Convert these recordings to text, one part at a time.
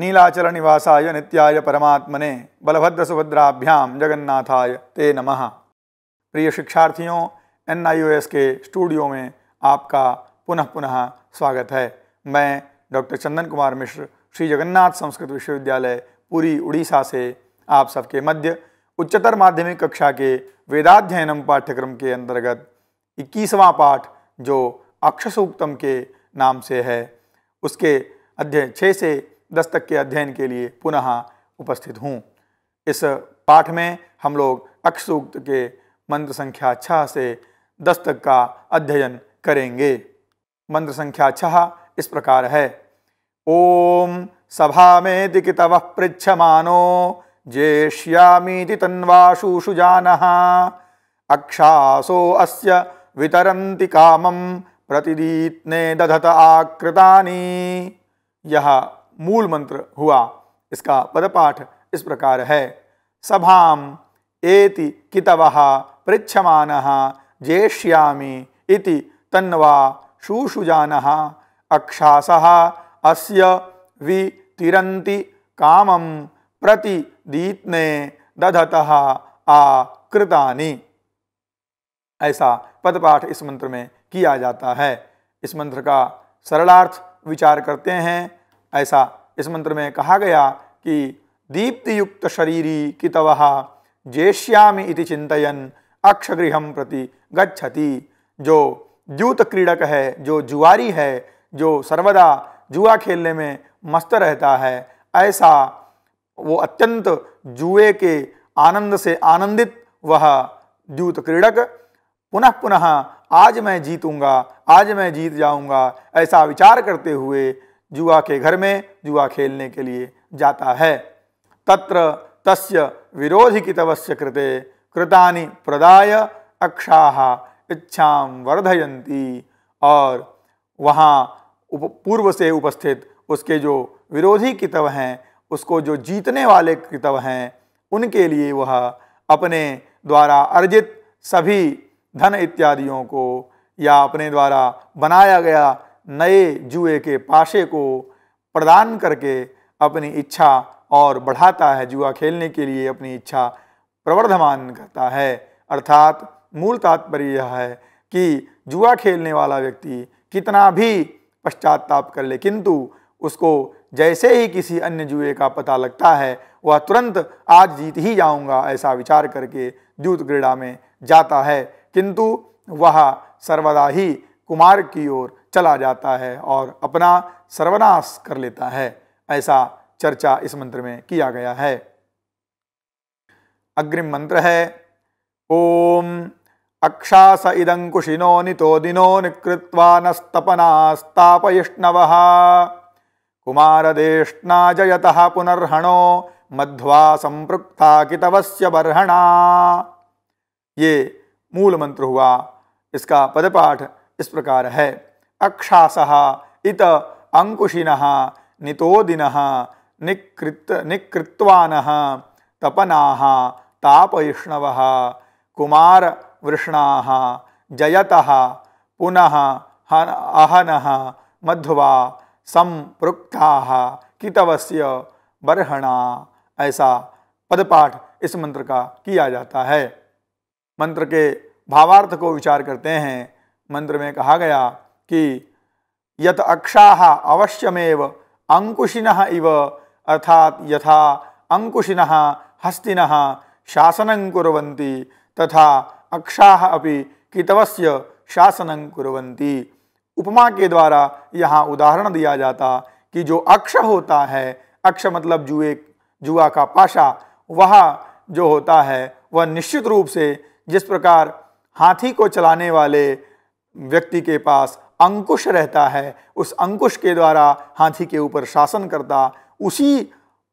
नीलाचल निवासाय नित्याय परमात्मने बलभद्र सुभद्राभ्याम जगन्नाथाय ते नमः प्रिय शिक्षार्थियों एन के स्टूडियो में आपका पुनः पुनः स्वागत है मैं डॉक्टर चंदन कुमार मिश्र श्री जगन्नाथ संस्कृत विश्वविद्यालय पूरी उड़ीसा से आप सबके मध्य उच्चतर माध्यमिक कक्षा के वेदाध्ययनम पाठ्यक्रम के अंतर्गत इक्कीसवां पाठ जो अक्षसूक्तम के नाम से है उसके अध्ययन छः से दस्तक के अध्ययन के लिए पुनः उपस्थित हूँ इस पाठ में हम लोग अक्षसूक्त के मंत्र संख्या छः से दस्तक का अध्ययन करेंगे मंत्र संख्या छः इस प्रकार है ओम सभा में दिकितव पृछमानो जेष्यामीति तन्वाशुषु जान अक्षासो अस्य वितरन्ति कामं ने दधत आकृतानि यह मूल मंत्र हुआ इसका पदपाठ इस प्रकार है सभाम एति कितव पृछमान जेष्यामी इति तन्वा शूशुजान अक्षास अस्य वि तिरंति कामम प्रतिदीतने दधत कृता ऐसा पदपाठ इस मंत्र में किया जाता है इस मंत्र का सरलार्थ विचार करते हैं ऐसा इस मंत्र में कहा गया कि दीप्तियुक्त शरीरी कितवः जेष्यामि इति चिंतन अक्षगृह प्रति गच्छति जो द्यूत क्रीडक है जो जुआरी है जो सर्वदा जुआ खेलने में मस्त रहता है ऐसा वो अत्यंत जुए के आनंद से आनंदित वह द्यूत क्रीडक पुनः पुनः आज मैं जीतूंगा आज मैं जीत जाऊंगा ऐसा विचार करते हुए जुआ के घर में जुआ खेलने के लिए जाता है तत्र तस्य विरोधी तवस्य कृते कृतानि प्रदाय अक्षा इच्छा वर्धयंती और वहाँ उप पूर्व से उपस्थित उसके जो विरोधी कितव हैं उसको जो जीतने वाले कितव हैं उनके लिए वह अपने द्वारा अर्जित सभी धन इत्यादियों को या अपने द्वारा बनाया गया नए जुए के पाशे को प्रदान करके अपनी इच्छा और बढ़ाता है जुआ खेलने के लिए अपनी इच्छा प्रवर्धमान करता है अर्थात मूल तात्पर्य यह है कि जुआ खेलने वाला व्यक्ति कितना भी पश्चाताप कर ले किंतु उसको जैसे ही किसी अन्य जुए का पता लगता है वह तुरंत आज जीत ही जाऊंगा ऐसा विचार करके द्यूत क्रीड़ा में जाता है किंतु वह सर्वदा ही कुमार की ओर चला जाता है और अपना सर्वनाश कर लेता है ऐसा चर्चा इस मंत्र में किया गया है अग्रिम मंत्र है ओम अक्षास इदंकुशिनो नितो दिनो निकृत्वा नस्तपनास्तापयिष्णव कुमारदेष्णा जयत पुनर्हणो मध्वा संपृक्ता कितवस्य बर्हणा ये मूल मंत्र हुआ इसका पदपाठ इस प्रकार है अक्षाश इत अंकुशिन नितोदिन निकृत निकृत्वान तपना तापयिष्णव कुमार वृष्णा जयत पुनः अहन मध्वा संप्रुक्ता कितवस्य बरहणा ऐसा पदपाठ इस मंत्र का किया जाता है मंत्र के भावार्थ को विचार करते हैं मंत्र में कहा गया कि यत अक्षा अवश्यमेव अंकुशिन इव अर्थात यथा अंकुशिन हस्तिन शासन कुरंती तथा अक्षा अपि कितवस्य शासन कुरंती उपमा के द्वारा यहाँ उदाहरण दिया जाता कि जो अक्ष होता है अक्ष मतलब जुए जुआ का पाशा वह जो होता है वह निश्चित रूप से जिस प्रकार हाथी को चलाने वाले व्यक्ति के पास अंकुश रहता है उस अंकुश के द्वारा हाथी के ऊपर शासन करता उसी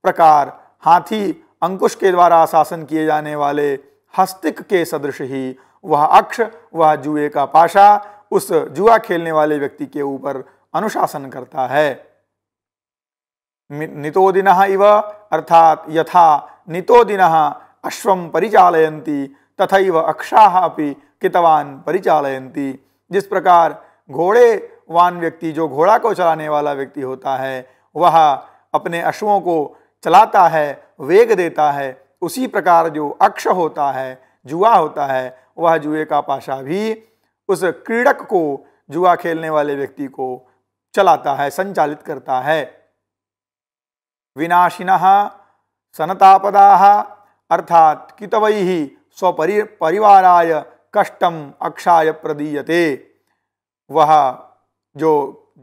प्रकार हाथी अंकुश के द्वारा शासन किए जाने वाले हस्तिक के सदृश ही वह अक्ष वह जुए का पाशा उस जुआ खेलने वाले व्यक्ति के ऊपर अनुशासन करता है नितोदिन इव अर्थात यथा नितोदिन अश्वम परिचालयती तथा अक्षा अभी कितवान परिचालयती जिस प्रकार घोड़े वान व्यक्ति जो घोड़ा को चलाने वाला व्यक्ति होता है वह अपने अश्वों को चलाता है वेग देता है उसी प्रकार जो अक्ष होता है जुआ होता है वह जुए का पाशा भी उस क्रीड़क को जुआ खेलने वाले व्यक्ति को चलाता है संचालित करता है विनाशिन सनतापदा अर्थात कितवई स्वपरि परिवाराय कष्टम अक्षाय प्रदीयते वह जो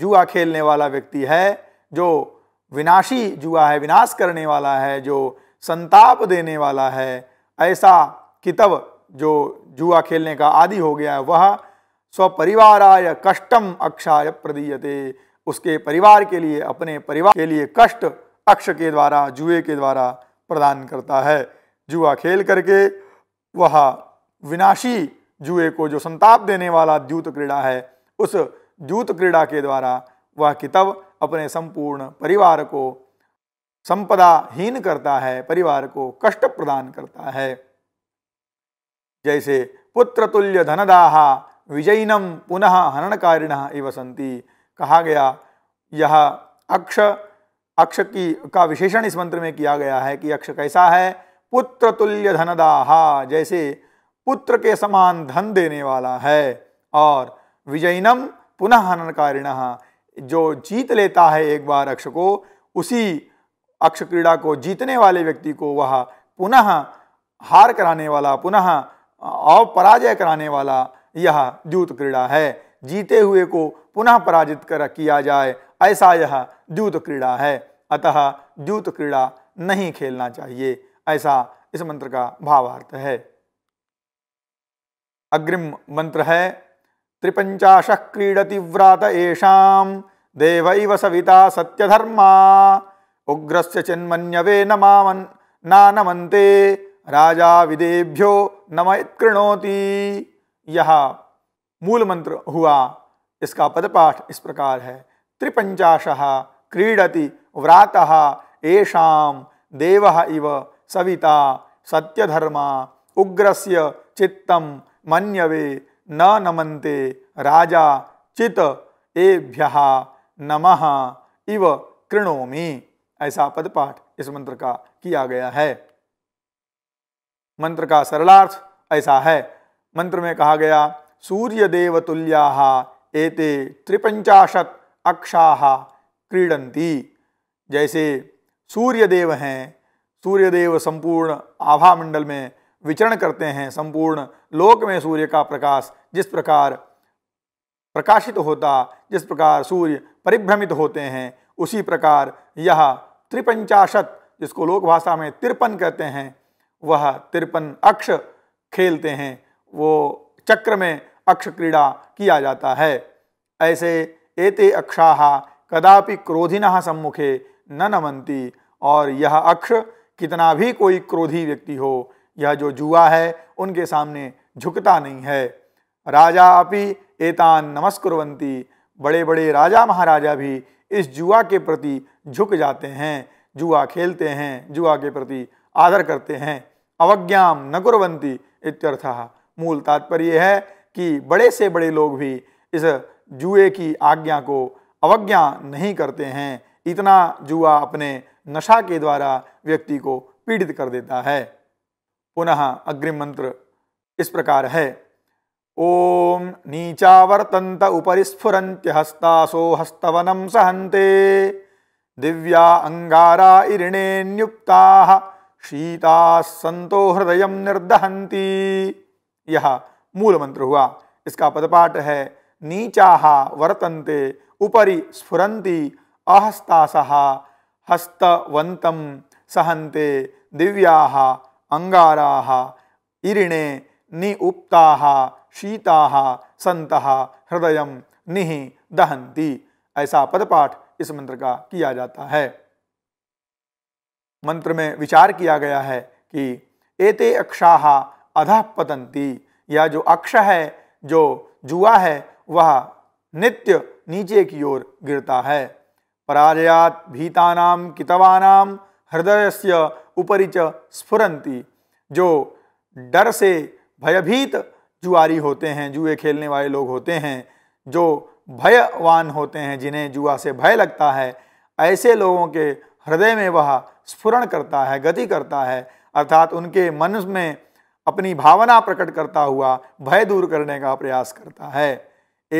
जुआ खेलने वाला व्यक्ति है जो विनाशी जुआ है विनाश करने वाला है जो संताप देने वाला है ऐसा कितव जो जुआ खेलने का आदि हो गया है वह स्वपरिवाराय कष्टम अक्षाय प्रदीयते उसके परिवार के लिए अपने परिवार के लिए कष्ट अक्ष के द्वारा जुए के द्वारा प्रदान करता है जुआ खेल करके वह विनाशी जुए को जो संताप देने वाला द्यूत क्रीड़ा है उस द्यूत क्रीड़ा के द्वारा वह कितव अपने संपूर्ण परिवार को संपदाहीन करता है परिवार को कष्ट प्रदान करता है जैसे पुत्र तुल्य धनदाहा विजयनम पुनः कारिण इव संति कहा गया यह अक्ष अक्ष की का विशेषण इस मंत्र में किया गया है कि अक्ष कैसा है पुत्र तुल्य धनदाहा जैसे पुत्र के समान धन देने वाला है और विजयनम पुनः हननकारिण जो जीत लेता है एक बार अक्ष को उसी अक्ष क्रीड़ा को जीतने वाले व्यक्ति को वह पुनः हार कराने वाला पुनः अपराजय कराने वाला यह द्यूत क्रीड़ा है जीते हुए को पुनः पराजित कर किया जाए ऐसा यह द्यूत क्रीड़ा है अतः द्यूत क्रीड़ा नहीं खेलना चाहिए ऐसा इस मंत्र का भावार्थ है अग्रिम मंत्र है त्रिपंचाश क्रीडति व्रात येषाम देव सविता सत्यधर्मा उग्रस्य चिन्मन्यवे नमामन राजा विदेभ्यो नम यह मूल मंत्र हुआ इसका पदपाठ इस प्रकार है त्रिपंचाश क्रीडति व्रात येषाम देव इव सविता सत्यधर्मा उग्रस्य चित्तम मन्यवे न नमन्ते राजा चित एभ्य नमः इव कृणोमी ऐसा पद पाठ इस मंत्र का किया गया है मंत्र का सरलार्थ ऐसा है मंत्र में कहा गया सूर्य देव तुल्या एते त्रिपंचाशत अक्षा क्रीडंती जैसे सूर्यदेव हैं सूर्यदेव संपूर्ण आभा मंडल में विचरण करते हैं संपूर्ण लोक में सूर्य का प्रकाश जिस प्रकार प्रकाशित होता जिस प्रकार सूर्य परिभ्रमित होते हैं उसी प्रकार यह त्रिपंचाशत जिसको लोक भाषा में तिरपन कहते हैं वह तिरपन अक्ष खेलते हैं वो चक्र में अक्ष क्रीड़ा किया जाता है ऐसे एते अक्षा कदापि क्रोधिन सम्मुखे न नमंती और यह अक्ष कितना भी कोई क्रोधी व्यक्ति हो यह जो जुआ है उनके सामने झुकता नहीं है राजा अपि एतान नमस्कुरवंती बड़े बड़े राजा महाराजा भी इस जुआ के प्रति झुक जाते हैं जुआ खेलते हैं जुआ के प्रति आदर करते हैं अवज्ञाम न कुरवंती इत्यर्थ मूल तात्पर्य है कि बड़े से बड़े लोग भी इस जुए की आज्ञा को अवज्ञा नहीं करते हैं इतना जुआ अपने नशा के द्वारा व्यक्ति को पीड़ित कर देता है पुनः अग्रिम मंत्र इस प्रकार है ओम नीचावर्तंत उपरी स्फुरंत्य हस्तासो हस्तवनम सहंते दिव्या अंगारा न्युक्ता शीता संतो हृदय निर्दहती यह मूल मंत्र हुआ इसका पदपाठ है नीचा वर्तन्ते उपरी स्फुरन्ति अहस्तासः हस्तवन्तं सहन्ते दिव्याः अंगारा इरिणे नि उपताः शीता संत हृदय निह दहंती ऐसा पदपाठ इस मंत्र का किया जाता है मंत्र में विचार किया गया है कि एते अक्षा अधः पतंती या जो अक्ष है जो जुआ है वह नित्य नीचे की ओर गिरता है पराजयात भीता कितवा हृदय से उपरी च स्फुरंती जो डर से भयभीत जुआरी होते हैं जुए खेलने वाले लोग होते हैं जो भयवान होते हैं जिन्हें जुआ से भय लगता है ऐसे लोगों के हृदय में वह स्फुरण करता है गति करता है अर्थात उनके मन में अपनी भावना प्रकट करता हुआ भय दूर करने का प्रयास करता है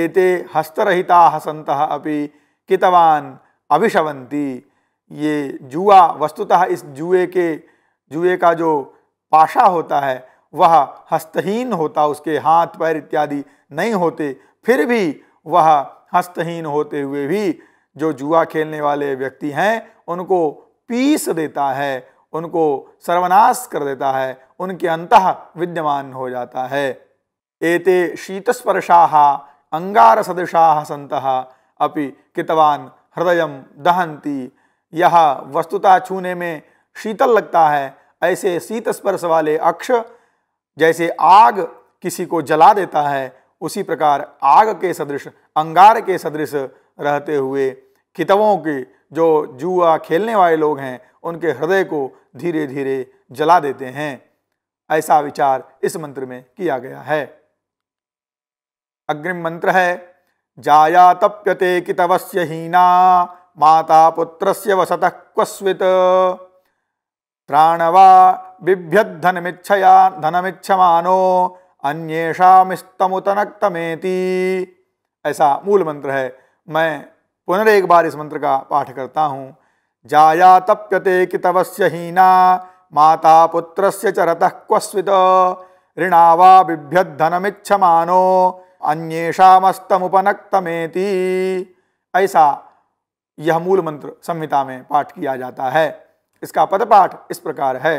एते हस्तरहिता हसंत अपि कितवान अभिशवंती ये जुआ वस्तुतः इस जुए के जुए का जो पाशा होता है वह हस्तहीन होता उसके हाथ पैर इत्यादि नहीं होते फिर भी वह हस्तहीन होते हुए भी जो जुआ खेलने वाले व्यक्ति हैं उनको पीस देता है उनको सर्वनाश कर देता है उनके अंत विद्यमान हो जाता है एते शीतस्पर्शा अंगार सदृशा सत अपि कितवान हृदय दहंती यह वस्तुता छूने में शीतल लगता है ऐसे शीत स्पर्श वाले अक्ष जैसे आग किसी को जला देता है उसी प्रकार आग के सदृश अंगार के सदृश रहते हुए कितवों के जो जुआ खेलने वाले लोग हैं उनके हृदय को धीरे धीरे जला देते हैं ऐसा विचार इस मंत्र में किया गया है अग्रिम मंत्र है जाया तप्यते कितवस्य हीना माता पुत्रस्य वसतः क्वस्वित् त्राणवा बिभ्यद्धनमिच्छया धनमिच्छमानो अन्येषामिस्तमुतनक्तमेति ऐसा मूल मंत्र है मैं पुनरेक बार इस मंत्र का पाठ करता हूँ जाया तप्यते कितवस्य हीना माता पुत्र च रतः क्वस्वित् ऋणावा बिभ्यद्धनमिच्छमानो अन्येषामस्तमुपनक्तमेति ऐसा यह मूल मंत्र संहिता में पाठ किया जाता है इसका पद पाठ इस प्रकार है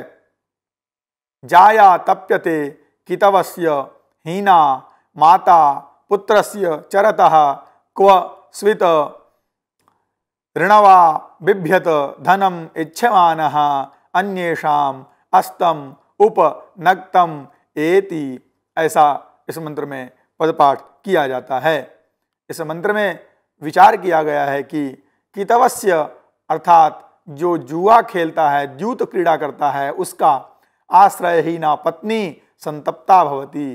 जाया तप्यते कितवस्य हीना माता पुत्रस्य चरतः क्व स्वित ऋणवा बिभ्यत धनम इच्छमान अन्येषाम अस्तम उप नक्तम एति ऐसा इस मंत्र में पदपाठ किया जाता है इस मंत्र में विचार किया गया है कि कितवस्य अर्थात जो जुआ खेलता है द्यूत क्रीड़ा करता है उसका आश्रयहीना पत्नी संतप्ता भवती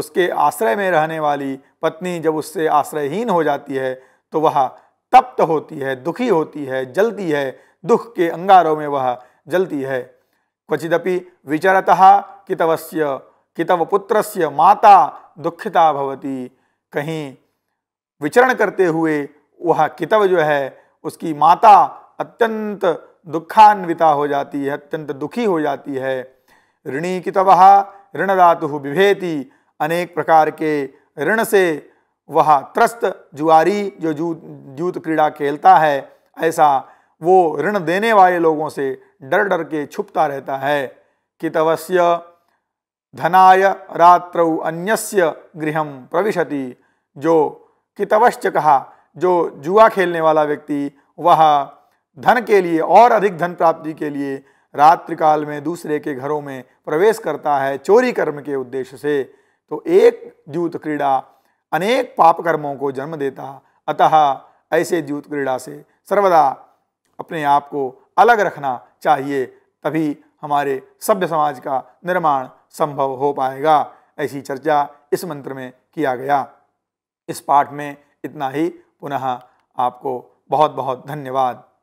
उसके आश्रय में रहने वाली पत्नी जब उससे आश्रयहीन हो जाती है तो वह तप्त होती है दुखी होती है जलती है दुख के अंगारों में वह जलती है क्वचिदपि विचरत कितवस्य कितव पुत्रस्य माता दुखिता भवती कहीं विचरण करते हुए वह कितव जो है उसकी माता अत्यंत दुखान्विता हो जाती है अत्यंत दुखी हो जाती है ऋणी की तवह धातु विभेति अनेक प्रकार के ऋण से वह त्रस्त जुआरी जो जूत जूत क्रीड़ा खेलता है ऐसा वो ऋण देने वाले लोगों से डर डर के छुपता रहता है कि तवस्य धनाय रात्रौ अन्यस्य गृहम प्रविशति जो कितवश्च कहा जो जुआ खेलने वाला व्यक्ति वह धन के लिए और अधिक धन प्राप्ति के लिए रात्रिकाल में दूसरे के घरों में प्रवेश करता है चोरी कर्म के उद्देश्य से तो एक द्यूत क्रीड़ा अनेक पाप कर्मों को जन्म देता अतः ऐसे द्यूत क्रीड़ा से सर्वदा अपने आप को अलग रखना चाहिए तभी हमारे सभ्य समाज का निर्माण संभव हो पाएगा ऐसी चर्चा इस मंत्र में किया गया इस पाठ में इतना ही पुनः आपको बहुत बहुत धन्यवाद